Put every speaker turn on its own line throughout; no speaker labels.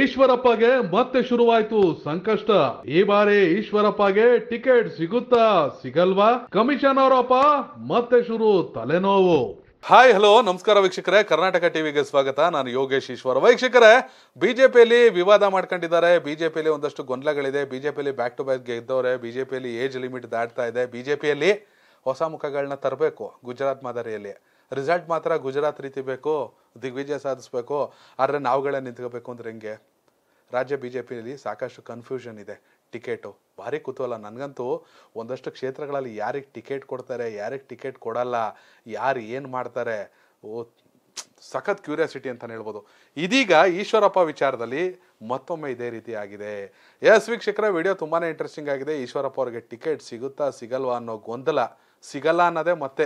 ಈಶ್ವರಪ್ಪಗೆ ಮತ್ತೆ ಶುರುವಾಯ್ತು ಸಂಕಷ್ಟ ಈ ಬಾರಿ ಈಶ್ವರಪ್ಪಗೆ ಟಿಕೆಟ್ ಸಿಗುತ್ತಾ ಸಿಗಲ್ವಾ ಕಮಿಷನ್ ಅವರಪ್ಪ ಮತ್ತೆ ಶುರು ತಲೆನೋವು ಹಾಯ್ ಹಲೋ ನಮಸ್ಕಾರ ವೀಕ್ಷಕರೇ ಕರ್ನಾಟಕ ಟಿವಿಗೆ ಸ್ವಾಗತ ನಾನು ಯೋಗೇಶ್ ಈಶ್ವರ ವೀಕ್ಷಕರೇ ಬಿಜೆಪಿಯಲ್ಲಿ ವಿವಾದ ಮಾಡ್ಕೊಂಡಿದ್ದಾರೆ ಬಿಜೆಪಿಯಲ್ಲಿ ಒಂದಷ್ಟು ಗೊಂದಲಗಳಿದೆ ಬಿಜೆಪಿಯಲ್ಲಿ ಬ್ಯಾಕ್ ಟು ಬ್ಯಾಕ್ ಗೆದ್ದವ್ರೆ ಬಿಜೆಪಿಯಲ್ಲಿ ಏಜ್ ಲಿಮಿಟ್ ದಾಟ್ತಾ ಇದೆ ಬಿಜೆಪಿಯಲ್ಲಿ ಹೊಸ ಮುಖಗಳನ್ನ ತರಬೇಕು ಗುಜರಾತ್ ಮಾದರಿಯಲ್ಲಿ ರಿಸಲ್ಟ್ ಮಾತ್ರ ಗುಜರಾತ್ ರೀತಿ ಬೇಕು ದಿಗ್ವಿಜಯ ಸಾಧಿಸ್ಬೇಕು ಆದರೆ ನಾವುಗಳೇ ನಿಂತ್ಕೋಬೇಕು ಅಂದರೆ ಹೆಂಗೆ ರಾಜ್ಯ ಬಿ ಜೆ ಪಿಯಲ್ಲಿ ಸಾಕಷ್ಟು ಕನ್ಫ್ಯೂಷನ್ ಇದೆ ಟಿಕೆಟು ಭಾರಿ ಕುತೂಹಲ ನನಗಂತೂ ಒಂದಷ್ಟು ಕ್ಷೇತ್ರಗಳಲ್ಲಿ ಯಾರಿಗೆ ಟಿಕೆಟ್ ಕೊಡ್ತಾರೆ ಯಾರಿಗೆ ಟಿಕೆಟ್ ಕೊಡಲ್ಲ ಯಾರು ಏನು ಮಾಡ್ತಾರೆ ಓ ಸಖತ್ ಕ್ಯೂರಿಯಾಸಿಟಿ ಅಂತಲೇ ಹೇಳ್ಬೋದು ಇದೀಗ ಈಶ್ವರಪ್ಪ ವಿಚಾರದಲ್ಲಿ ಮತ್ತೊಮ್ಮೆ ಇದೇ ರೀತಿ ಆಗಿದೆ ಎಸ್ ವೀಕ್ಷಕರ ವಿಡಿಯೋ ತುಂಬಾ ಇಂಟ್ರೆಸ್ಟಿಂಗ್ ಆಗಿದೆ ಈಶ್ವರಪ್ಪ ಅವ್ರಿಗೆ ಟಿಕೆಟ್ ಸಿಗುತ್ತಾ ಸಿಗಲ್ವಾ ಅನ್ನೋ ಗೊಂದಲ ಸಿಗಲ್ಲ ಅನ್ನೋದೇ ಮತ್ತೆ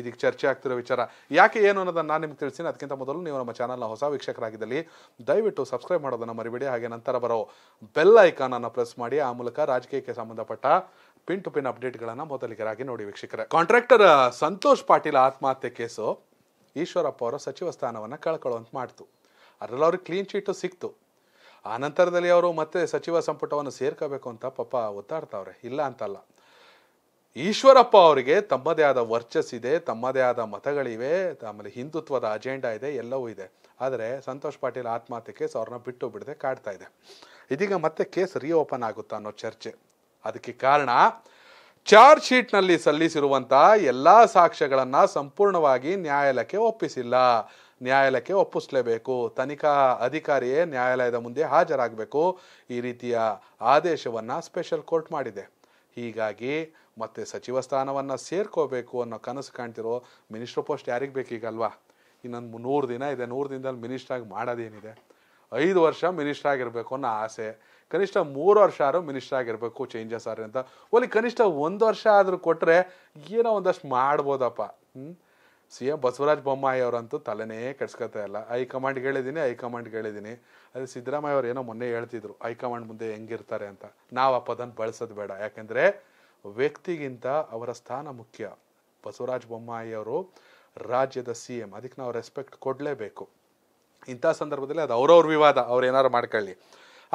ಇದಕ್ಕೆ ಚರ್ಚೆ ಆಗ್ತಿರೋ ವಿಚಾರ ಯಾಕೆ ಏನು ಅನ್ನೋದನ್ನು ನಾನು ನಿಮ್ಗೆ ತಿಳಿಸ್ತೀನಿ ಅದಕ್ಕಿಂತ ಮೊದಲು ನೀವು ನಮ್ಮ ಚಾನಲ್ನ ಹೊಸ ವೀಕ್ಷಕರಾಗಿದ್ದಲ್ಲಿ ದಯವಿಟ್ಟು ಸಬ್ಸ್ಕ್ರೈಬ್ ಮಾಡೋದನ್ನು ಮರಿಬೇಡಿ ಹಾಗೆ ನಂತರ ಬರೋ ಬೆಲ್ ಅನ್ನು ಪ್ರೆಸ್ ಮಾಡಿ ಆ ಮೂಲಕ ರಾಜಕೀಯಕ್ಕೆ ಸಂಬಂಧಪಟ್ಟ ಪಿನ್ ಟು ಪಿನ್ ಅಪ್ಡೇಟ್ಗಳನ್ನು ಮೊದಲಿಗರಾಗಿ ನೋಡಿ ವೀಕ್ಷಕರ ಕಾಂಟ್ರಾಕ್ಟರ್ ಸಂತೋಷ್ ಪಾಟೀಲ್ ಆತ್ಮಹತ್ಯೆ ಕೇಸು ಈಶ್ವರಪ್ಪ ಅವರು ಸಚಿವ ಸ್ಥಾನವನ್ನು ಕಳ್ಕೊಳ್ಳುವಂತೆ ಮಾಡ್ತು ಅದರಲ್ಲಿ ಅವ್ರಿಗೆ ಕ್ಲೀನ್ ಚೀಟು ಸಿಕ್ತು ಆ ನಂತರದಲ್ಲಿ ಅವರು ಮತ್ತೆ ಸಚಿವ ಸಂಪುಟವನ್ನು ಸೇರ್ಕೋಬೇಕು ಅಂತ ಪಾಪ ಒತ್ತಾಡ್ತಾವ್ರೆ ಇಲ್ಲ ಅಂತಲ್ಲ ಈಶ್ವರಪ್ಪ ಅವರಿಗೆ ತಮ್ಮದೇ ಆದ ವರ್ಚಸ್ಸಿದೆ ತಮ್ಮದೇ ಆದ ಮತಗಳಿವೆ ಆಮೇಲೆ ಹಿಂದುತ್ವದ ಅಜೆಂಡಾ ಇದೆ ಎಲ್ಲವೂ ಇದೆ ಆದರೆ ಸಂತೋಷ್ ಪಾಟೀಲ್ ಆತ್ಮಹತ್ಯೆ ಕೇಸ್ ಅವ್ರನ್ನ ಬಿಟ್ಟು ಬಿಡದೆ ಕಾಡ್ತಾ ಇದೆ ಇದೀಗ ಮತ್ತೆ ಕೇಸ್ ಓಪನ್ ಆಗುತ್ತಾ ಅನ್ನೋ ಚರ್ಚೆ ಅದಕ್ಕೆ ಕಾರಣ ಚಾರ್ಜ್ ಶೀಟ್ನಲ್ಲಿ ಸಲ್ಲಿಸಿರುವಂತಹ ಎಲ್ಲ ಸಾಕ್ಷ್ಯಗಳನ್ನು ಸಂಪೂರ್ಣವಾಗಿ ನ್ಯಾಯಾಲಯಕ್ಕೆ ಒಪ್ಪಿಸಿಲ್ಲ ನ್ಯಾಯಾಲಯಕ್ಕೆ ಒಪ್ಪಿಸಲೇಬೇಕು ತನಿಖಾ ಅಧಿಕಾರಿಯೇ ನ್ಯಾಯಾಲಯದ ಮುಂದೆ ಹಾಜರಾಗಬೇಕು ಈ ರೀತಿಯ ಆದೇಶವನ್ನು ಸ್ಪೆಷಲ್ ಕೋರ್ಟ್ ಮಾಡಿದೆ ಹೀಗಾಗಿ ಮತ್ತೆ ಸಚಿವ ಸ್ಥಾನವನ್ನು ಸೇರ್ಕೋಬೇಕು ಅನ್ನೋ ಕನಸು ಕಾಣ್ತಿರೋ ಮಿನಿಸ್ಟ್ರ್ ಪೋಸ್ಟ್ ಯಾರಿಗೆ ಬೇಕೀಗಲ್ವಾ ಇನ್ನೊಂದು ನೂರು ದಿನ ಇದೆ ನೂರು ದಿನದಲ್ಲಿ ಮಿನಿಸ್ಟ್ರಾಗಿ ಮಾಡೋದೇನಿದೆ ಐದು ವರ್ಷ ಆಗಿರಬೇಕು ಅನ್ನೋ ಆಸೆ ಕನಿಷ್ಠ ಮೂರು ವರ್ಷ ಆದರೂ ಆಗಿರಬೇಕು ಚೇಂಜಸ್ ಆದ್ರೆ ಅಂತ ಒಲಿ ಕನಿಷ್ಠ ಒಂದು ವರ್ಷ ಆದರೂ ಕೊಟ್ಟರೆ ಏನೋ ಒಂದಷ್ಟು ಮಾಡ್ಬೋದಪ್ಪ ಹ್ಞೂ ಸಿ ಎಂ ಬಸವರಾಜ ಬೊಮ್ಮಾಯಿ ಅವರಂತೂ ತಲೆನೇ ಕೆಡ್ಸ್ಕೊತಾ ಇಲ್ಲ ಹೈಕಮಾಂಡ್ಗೆ ಹೇಳಿದ್ದೀನಿ ಹೈಕಮಾಂಡ್ಗೆ ಹೇಳಿದ್ದೀನಿ ಅದೇ ಸಿದ್ದರಾಮಯ್ಯ ಅವ್ರು ಏನೋ ಮೊನ್ನೆ ಹೇಳ್ತಿದ್ರು ಹೈಕಮಾಂಡ್ ಮುಂದೆ ಹೆಂಗಿರ್ತಾರೆ ಅಂತ ನಾವು ಆ ಪದನ ಬಳಸೋದು ಬೇಡ ಯಾಕೆಂದರೆ ವ್ಯಕ್ತಿಗಿಂತ ಅವರ ಸ್ಥಾನ ಮುಖ್ಯ ಬಸವರಾಜ ಬೊಮ್ಮಾಯಿ ಅವರು ರಾಜ್ಯದ ಸಿ ಎಂ ಅದಕ್ಕೆ ನಾವು ರೆಸ್ಪೆಕ್ಟ್ ಕೊಡಲೇಬೇಕು ಇಂಥ ಸಂದರ್ಭದಲ್ಲಿ ಅದು ಅವ್ರವ್ರ ವಿವಾದ ಅವ್ರು ಏನಾರು ಮಾಡ್ಕೊಳ್ಳಿ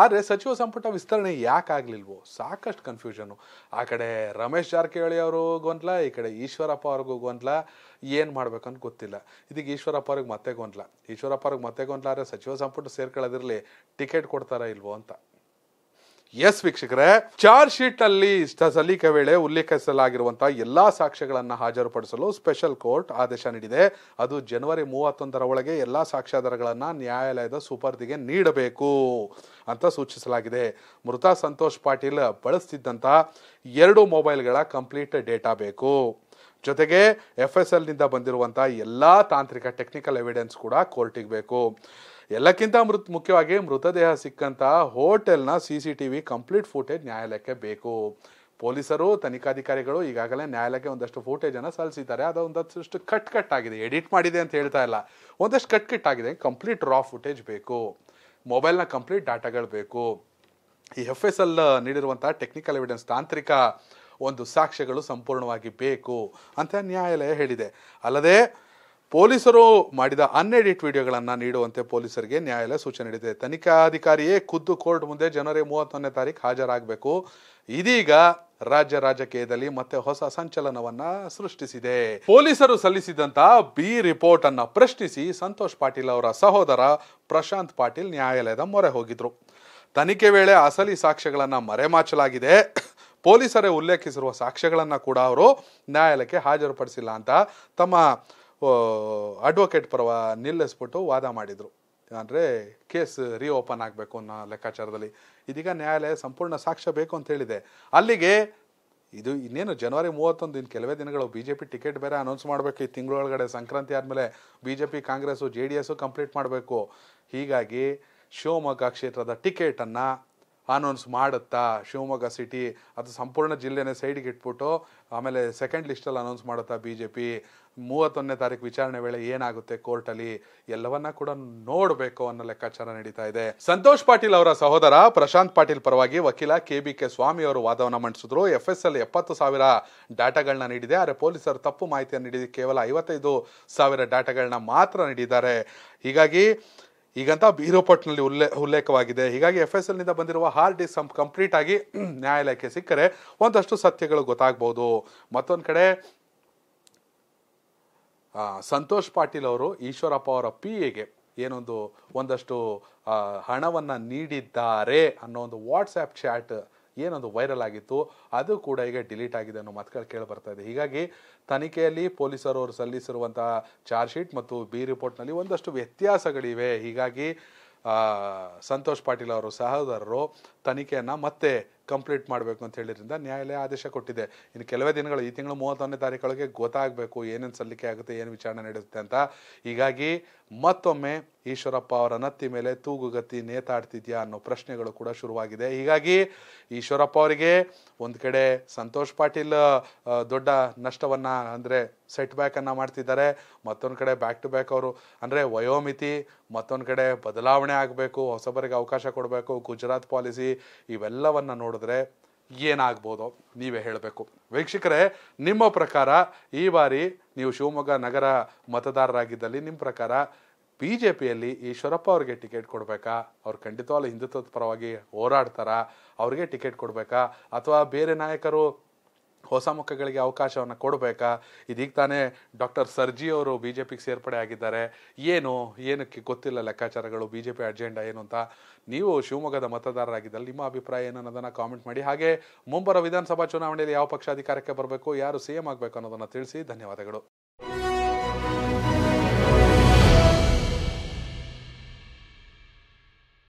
ಆದರೆ ಸಚಿವ ಸಂಪುಟ ವಿಸ್ತರಣೆ ಯಾಕಾಗಲಿಲ್ವೋ ಸಾಕಷ್ಟು ಕನ್ಫ್ಯೂಷನು ಆ ಕಡೆ ರಮೇಶ್ ಜಾರಕಿಹೊಳಿ ಅವರು ಗೊಂದಲ ಈ ಕಡೆ ಈಶ್ವರಪ್ಪ ಅವ್ರಿಗೂ ಗೊಂದಲ ಏನು ಮಾಡ್ಬೇಕಂತ ಗೊತ್ತಿಲ್ಲ ಇದಕ್ಕೆ ಈಶ್ವರಪ್ಪ ಅವ್ರಿಗೆ ಮತ್ತೆ ಗೊಂದಲ ಈಶ್ವರಪ್ಪ ಅವ್ರಿಗೆ ಮತ್ತೆ ಗೊಂದಲ ಆದರೆ ಸಚಿವ ಸಂಪುಟ ಸೇರ್ಕೊಳ್ಳೋದಿರಲಿ ಟಿಕೆಟ್ ಕೊಡ್ತಾರಾ ಇಲ್ವೋ ಅಂತ ಎಸ್ ವೀಕ್ಷಕರೇ ಚಾರ್ಜ್ ಶೀಟ್ ನಲ್ಲಿ ಸಲ್ಲಿಕೆ ವೇಳೆ ಉಲ್ಲೇಖಿಸಲಾಗಿರುವಂತಹ ಎಲ್ಲಾ ಸಾಕ್ಷ್ಯಗಳನ್ನು ಹಾಜರುಪಡಿಸಲು ಸ್ಪೆಷಲ್ ಕೋರ್ಟ್ ಆದೇಶ ನೀಡಿದೆ ಅದು ಜನವರಿ ಮೂವತ್ತೊಂದರ ಒಳಗೆ ಎಲ್ಲಾ ಸಾಕ್ಷ್ಯಾಧಾರಗಳನ್ನು ನ್ಯಾಯಾಲಯದ ಸುಪರ್ದಿಗೆ ನೀಡಬೇಕು ಅಂತ ಸೂಚಿಸಲಾಗಿದೆ ಮೃತ ಸಂತೋಷ್ ಪಾಟೀಲ್ ಬಳಸ್ತಿದ್ದಂತಹ ಎರಡು ಮೊಬೈಲ್ಗಳ ಕಂಪ್ಲೀಟ್ ಡೇಟಾ ಬೇಕು ಜೊತೆಗೆ ಎಫ್ ಎಸ್ ಎಲ್ ನಿಂದ ಬಂದಿರುವಂತಹ ಎಲ್ಲಾ ತಾಂತ್ರಿಕ ಟೆಕ್ನಿಕಲ್ ಎವಿಡೆನ್ಸ್ ಕೂಡ ಕೋರ್ಟಿಗೆ ಬೇಕು ಎಲ್ಲಕ್ಕಿಂತ ಮೃತ್ ಮುಖ್ಯವಾಗಿ ಮೃತದೇಹ ಸಿಕ್ಕಂತಹ ಹೋಟೆಲ್ನ C C T V complete footage ನ್ಯಾಯಾಲಯಕ್ಕೆ ಬೇಕು ಪೊಲೀಸರು ತನಿಖಾಧಿಕಾರಿಗಳು ಈಗಾಗಲೇ ನ್ಯಾಯಾಲಯಕ್ಕೆ ಒಂದಷ್ಟು ಅನ್ನ ಸಲ್ಲಿಸಿದ್ದಾರೆ ಅದು ಒಂದಷ್ಟು ಕಟ್ ಕಟ್ ಆಗಿದೆ ಎಡಿಟ್ ಮಾಡಿದೆ ಅಂತ ಹೇಳ್ತಾ ಇಲ್ಲ ಒಂದಷ್ಟು ಕಟ್ ಕಟ್ ಆಗಿದೆ ಕಂಪ್ಲೀಟ್ ರಾ ಫುಟೇಜ್ ಬೇಕು ಮೊಬೈಲ್ನ ಕಂಪ್ಲೀಟ್ ಡಾಟಾಗಳು ಬೇಕು ಈ ಎಫ್ ಎಸ್ ಎಲ್ ನೀಡಿರುವಂತಹ ಟೆಕ್ನಿಕಲ್ ಎವಿಡೆನ್ಸ್ ತಾಂತ್ರಿಕ ಒಂದು ಸಾಕ್ಷ್ಯಗಳು ಸಂಪೂರ್ಣವಾಗಿ ಬೇಕು ಅಂತ ನ್ಯಾಯಾಲಯ ಹೇಳಿದೆ ಅಲ್ಲದೆ ಪೊಲೀಸರು ಮಾಡಿದ ಅನ್ಎಡಿಟ್ ವಿಡಿಯೋಗಳನ್ನು ನೀಡುವಂತೆ ಪೊಲೀಸರಿಗೆ ನ್ಯಾಯಾಲಯ ಸೂಚನೆ ನೀಡಿದೆ ತನಿಖಾಧಿಕಾರಿಯೇ ಖುದ್ದು ಕೋರ್ಟ್ ಮುಂದೆ ಜನವರಿ ಮೂವತ್ತೊಂದನೇ ತಾರೀಕು ಹಾಜರಾಗಬೇಕು ಇದೀಗ ರಾಜ್ಯ ರಾಜಕೀಯದಲ್ಲಿ ಮತ್ತೆ ಹೊಸ ಸಂಚಲನವನ್ನ ಸೃಷ್ಟಿಸಿದೆ ಪೊಲೀಸರು ಸಲ್ಲಿಸಿದಂತ ಬಿ ರಿಪೋರ್ಟ್ ಅನ್ನ ಪ್ರಶ್ನಿಸಿ ಸಂತೋಷ್ ಪಾಟೀಲ್ ಅವರ ಸಹೋದರ ಪ್ರಶಾಂತ್ ಪಾಟೀಲ್ ನ್ಯಾಯಾಲಯದ ಮೊರೆ ಹೋಗಿದ್ರು ತನಿಖೆ ವೇಳೆ ಅಸಲಿ ಸಾಕ್ಷ್ಯಗಳನ್ನ ಮರೆಮಾಚಲಾಗಿದೆ ಪೊಲೀಸರೇ ಉಲ್ಲೇಖಿಸಿರುವ ಸಾಕ್ಷ್ಯಗಳನ್ನ ಕೂಡ ಅವರು ನ್ಯಾಯಾಲಯಕ್ಕೆ ಹಾಜರುಪಡಿಸಿಲ್ಲ ಅಂತ ತಮ್ಮ ಅಡ್ವೊಕೇಟ್ ಪರವ ನಿಲ್ಲಿಸ್ಬಿಟ್ಟು ವಾದ ಮಾಡಿದರು ಅಂದರೆ ಕೇಸ್ ರಿಓಪನ್ ಆಗಬೇಕು ಅನ್ನೋ ಲೆಕ್ಕಾಚಾರದಲ್ಲಿ ಇದೀಗ ನ್ಯಾಯಾಲಯ ಸಂಪೂರ್ಣ ಸಾಕ್ಷ್ಯ ಬೇಕು ಅಂತ ಹೇಳಿದೆ ಅಲ್ಲಿಗೆ ಇದು ಇನ್ನೇನು ಜನವರಿ ಮೂವತ್ತೊಂದು ಇನ್ನು ಕೆಲವೇ ದಿನಗಳು ಬಿ ಜೆ ಪಿ ಟಿಕೆಟ್ ಬೇರೆ ಅನೌನ್ಸ್ ಮಾಡಬೇಕು ಈ ಒಳಗಡೆ ಸಂಕ್ರಾಂತಿ ಆದಮೇಲೆ B J P Congress J D S complete ಮಾಡಬೇಕು ಹೀಗಾಗಿ ಶಿವಮೊಗ್ಗ ಕ್ಷೇತ್ರದ ಟಿಕೆಟನ್ನು ಅನೌನ್ಸ್ ಮಾಡುತ್ತಾ ಶಿವಮೊಗ್ಗ ಸಿಟಿ ಅದು ಸಂಪೂರ್ಣ ಜಿಲ್ಲೆನೇ ಸೈಡ್ಗೆ ಇಟ್ಬಿಟ್ಟು ಆಮೇಲೆ ಸೆಕೆಂಡ್ ಲಿಸ್ಟಲ್ಲಿ ಅನೌನ್ಸ್ ಮಾಡುತ್ತಾ ಬಿ ಜೆ ಪಿ ಮೂವತ್ತೊಂದನೇ ತಾರೀಕು ವಿಚಾರಣೆ ವೇಳೆ ಏನಾಗುತ್ತೆ ಕೋರ್ಟಲ್ಲಿ ಎಲ್ಲವನ್ನ ಕೂಡ ನೋಡಬೇಕು ಅನ್ನೋ ಲೆಕ್ಕಾಚಾರ ನಡೀತಾ ಇದೆ ಸಂತೋಷ್ ಪಾಟೀಲ್ ಅವರ ಸಹೋದರ ಪ್ರಶಾಂತ್ ಪಾಟೀಲ್ ಪರವಾಗಿ ವಕೀಲ ಕೆ ಬಿ ಕೆ ಸ್ವಾಮಿ ಅವರು ವಾದವನ್ನು ಮಂಡಿಸಿದ್ರು ಎಫ್ ಎಸ್ ಎಲ್ ಎಪ್ಪತ್ತು ಸಾವಿರ ಡಾಟಾಗಳನ್ನ ನೀಡಿದೆ ಆದರೆ ಪೊಲೀಸರು ತಪ್ಪು ಮಾಹಿತಿಯನ್ನು ನೀಡಿದೆ ಕೇವಲ ಐವತ್ತೈದು ಸಾವಿರ ಡಾಟಾಗಳನ್ನ ಮಾತ್ರ ನೀಡಿದ್ದಾರೆ ಹೀಗಾಗಿ ಈಗಂತ ಬೀರೋಪಟ್ನಲ್ಲಿ ಉಲ್ಲೇ ಉಲ್ಲೇಖವಾಗಿದೆ ಹೀಗಾಗಿ ಎಫ್ ಎಸ್ ಎಲ್ನಿಂದ ಬಂದಿರುವ ಹಾರ್ಡ್ ಡಿಸ್ಕ್ ಸಂ ಕಂಪ್ಲೀಟ್ ಆಗಿ ನ್ಯಾಯಾಲಯಕ್ಕೆ ಸಿಕ್ಕರೆ ಒಂದಷ್ಟು ಸತ್ಯಗಳು ಗೊತ್ತಾಗ್ಬೋದು ಮತ್ತೊಂದು ಕಡೆ ಸಂತೋಷ್ ಪಾಟೀಲ್ ಅವರು ಈಶ್ವರಪ್ಪ ಅವರ ಪಿ ಎಗೆ ಏನೊಂದು ಒಂದಷ್ಟು ಹಣವನ್ನು ನೀಡಿದ್ದಾರೆ ಅನ್ನೋ ಒಂದು ವಾಟ್ಸ್ಆ್ಯಪ್ ಚಾಟ್ ಏನದು ವೈರಲ್ ಆಗಿತ್ತು ಅದು ಕೂಡ ಈಗ ಡಿಲೀಟ್ ಆಗಿದೆ ಅನ್ನೋ ಮಾತುಗಳು ಕೇಳಿ ಬರ್ತಾ ಇದೆ ಹೀಗಾಗಿ ತನಿಖೆಯಲ್ಲಿ ಪೊಲೀಸರು ಅವರು ಸಲ್ಲಿಸಿರುವಂತಹ ಚಾರ್ಜ್ ಶೀಟ್ ಮತ್ತು ಬಿ ರಿಪೋರ್ಟ್ನಲ್ಲಿ ಒಂದಷ್ಟು ವ್ಯತ್ಯಾಸಗಳಿವೆ ಹೀಗಾಗಿ ಸಂತೋಷ್ ಪಾಟೀಲ್ ಅವರು ಸಹೋದರರು ತನಿಖೆಯನ್ನು ಮತ್ತೆ ಕಂಪ್ಲೀಟ್ ಮಾಡಬೇಕು ಅಂತ ಹೇಳಿದ್ರಿಂದ ನ್ಯಾಯಾಲಯ ಆದೇಶ ಕೊಟ್ಟಿದೆ ಇನ್ನು ಕೆಲವೇ ದಿನಗಳು ಈ ತಿಂಗಳು ಮೂವತ್ತೊಂದನೇ ತಾರೀಕೊಳಗೆ ಗೊತ್ತಾಗಬೇಕು ಏನೇನು ಸಲ್ಲಿಕೆ ಆಗುತ್ತೆ ಏನು ವಿಚಾರಣೆ ನಡೆಯುತ್ತೆ ಅಂತ ಹೀಗಾಗಿ ಮತ್ತೊಮ್ಮೆ ಈಶ್ವರಪ್ಪ ಅವರ ನತ್ತಿ ಮೇಲೆ ತೂಗುಗತಿ ನೇತಾಡ್ತಿದ್ಯಾ ಅನ್ನೋ ಪ್ರಶ್ನೆಗಳು ಕೂಡ ಶುರುವಾಗಿದೆ ಹೀಗಾಗಿ ಈಶ್ವರಪ್ಪ ಅವರಿಗೆ ಒಂದು ಕಡೆ ಸಂತೋಷ್ ಪಾಟೀಲ್ ದೊಡ್ಡ ನಷ್ಟವನ್ನು ಅಂದರೆ ಸೆಟ್ ಬ್ಯಾಕನ್ನು ಮಾಡ್ತಿದ್ದಾರೆ ಮತ್ತೊಂದು ಕಡೆ ಬ್ಯಾಕ್ ಟು ಬ್ಯಾಕ್ ಅವರು ಅಂದರೆ ವಯೋಮಿತಿ ಮತ್ತೊಂದು ಕಡೆ ಬದಲಾವಣೆ ಆಗಬೇಕು ಹೊಸಬರಿಗೆ ಅವಕಾಶ ಕೊಡಬೇಕು ಗುಜರಾತ್ ಪಾಲಿಸಿ ಇವೆಲ್ಲವನ್ನು ನೋಡಿದ್ರೆ ಹೋದರೆ ಏನಾಗ್ಬೋದು ನೀವೇ ಹೇಳಬೇಕು ವೀಕ್ಷಕರೇ ನಿಮ್ಮ ಪ್ರಕಾರ ಈ ಬಾರಿ ನೀವು ಶಿವಮೊಗ್ಗ ನಗರ ಮತದಾರರಾಗಿದ್ದಲ್ಲಿ ನಿಮ್ಮ ಪ್ರಕಾರ ಬಿ ಜೆ ಪಿಯಲ್ಲಿ ಈಶ್ವರಪ್ಪ ಅವ್ರಿಗೆ ಟಿಕೆಟ್ ಕೊಡಬೇಕಾ ಅವ್ರು ಖಂಡಿತವಾಗ್ಲೂ ಹಿಂದುತ್ವದ ಪರವಾಗಿ ಹೋರಾಡ್ತಾರಾ ಅವ್ರಿಗೆ ಟಿಕೆಟ್ ಕೊಡಬೇಕಾ ಅಥವಾ ಬೇರೆ ನಾಯಕರು ಹೊಸ ಮುಖಗಳಿಗೆ ಅವಕಾಶವನ್ನು ಕೊಡಬೇಕಾ ಇದೀಗ ತಾನೇ ಡಾಕ್ಟರ್ ಸರ್ಜಿ ಅವರು ಬಿ ಜೆ ಪಿಗೆ ಸೇರ್ಪಡೆ ಆಗಿದ್ದಾರೆ ಏನು ಏನಕ್ಕೆ ಗೊತ್ತಿಲ್ಲ ಲೆಕ್ಕಾಚಾರಗಳು ಬಿ ಜೆ ಪಿ ಅಜೆಂಡಾ ಏನು ಅಂತ ನೀವು ಶಿವಮೊಗ್ಗದ ಮತದಾರರಾಗಿದ್ದಲ್ಲಿ ನಿಮ್ಮ ಅಭಿಪ್ರಾಯ ಏನು ಅನ್ನೋದನ್ನು ಕಾಮೆಂಟ್ ಮಾಡಿ ಹಾಗೆ ಮುಂಬರುವ ವಿಧಾನಸಭಾ ಚುನಾವಣೆಯಲ್ಲಿ ಯಾವ ಪಕ್ಷ ಅಧಿಕಾರಕ್ಕೆ ಬರಬೇಕು ಯಾರು ಸಿ ಆಗಬೇಕು ಅನ್ನೋದನ್ನು ತಿಳಿಸಿ ಧನ್ಯವಾದಗಳು